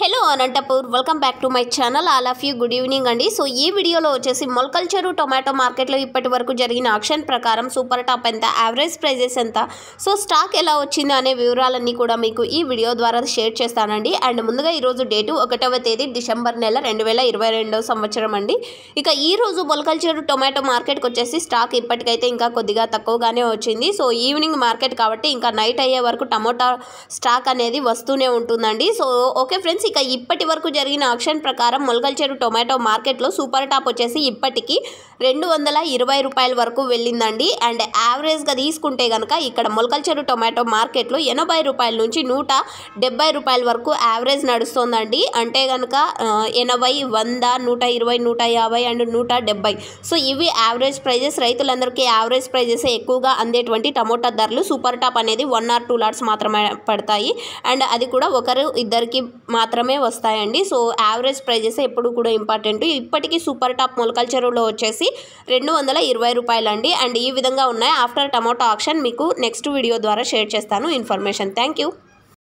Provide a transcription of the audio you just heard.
hello Anantapur welcome back to my channel all of you good evening అండి so ఈ వీడియోలో వచ్చేసి మొలకల్చరు టొమాటో మార్కెట్లో ఇప్పటి వరకు జరిగిన ఆక్షన్ ప్రకారం సూపర్ టాప్ ఎంత యావరేజ్ ప్రైజెస్ ఎంత సో స్టాక్ ఎలా వచ్చింది అనే వివరాలన్నీ కూడా మీకు ఈ వీడియో ద్వారా షేర్ చేస్తానండి అండ్ ముందుగా ఈరోజు డేటు ఒకటవ తేదీ డిసెంబర్ నెల రెండు సంవత్సరం అండి ఇక ఈరోజు మొలకల్చరు టొమాటో మార్కెట్కి వచ్చేసి స్టాక్ ఇప్పటికైతే ఇంకా కొద్దిగా తక్కువగానే వచ్చింది సో ఈవినింగ్ మార్కెట్ కాబట్టి ఇంకా నైట్ అయ్యే వరకు టమోటా స్టాక్ అనేది వస్తూనే ఉంటుందండి సో ఓకే ఫ్రెండ్స్ ఇక ఇప్పటి వరకు జరిగిన ఆక్షన్ ప్రకారం ములగల్చేరు టొమాటో మార్కెట్లో సూపర్ టాప్ వచ్చేసి ఇప్పటికి రెండు వందల ఇరవై రూపాయల వరకు వెళ్ళిందండి అండ్ యావరేజ్గా తీసుకుంటే కనుక ఇక్కడ ములకల్చేరు టొమాటో మార్కెట్లో ఎనభై రూపాయల నుంచి నూట రూపాయల వరకు యావరేజ్ నడుస్తుందండి అంటే కనుక ఎనభై వంద నూట ఇరవై నూట యాభై అండ్ నూట డెబ్బై సో ఇవి యావరేజ్ ప్రైజెస్ రైతులందరికీ యావరేజ్ ప్రైజెస్ ఎక్కువగా అందేటువంటి టమోటా ధరలు సూపర్ టాప్ అనేది వన్ ఆర్ టూ లాట్స్ మాత్రమే పడతాయి అండ్ అది కూడా ఒకరు ఇద్దరికి మాత్రం మాత్రమే వస్తాయండి సో యావరేజ్ ప్రైజెస్ ఎప్పుడు కూడా ఇంపార్టెంట్ ఇప్పటికీ సూపర్ టాప్ మొలకల చెరువులో వచ్చేసి రెండు వందల ఇరవై రూపాయలండి అండ్ ఈ విధంగా ఉన్నాయి ఆఫ్టర్ టమాటో ఆప్షన్ మీకు నెక్స్ట్ వీడియో ద్వారా షేర్ చేస్తాను ఇన్ఫర్మేషన్ థ్యాంక్ యూ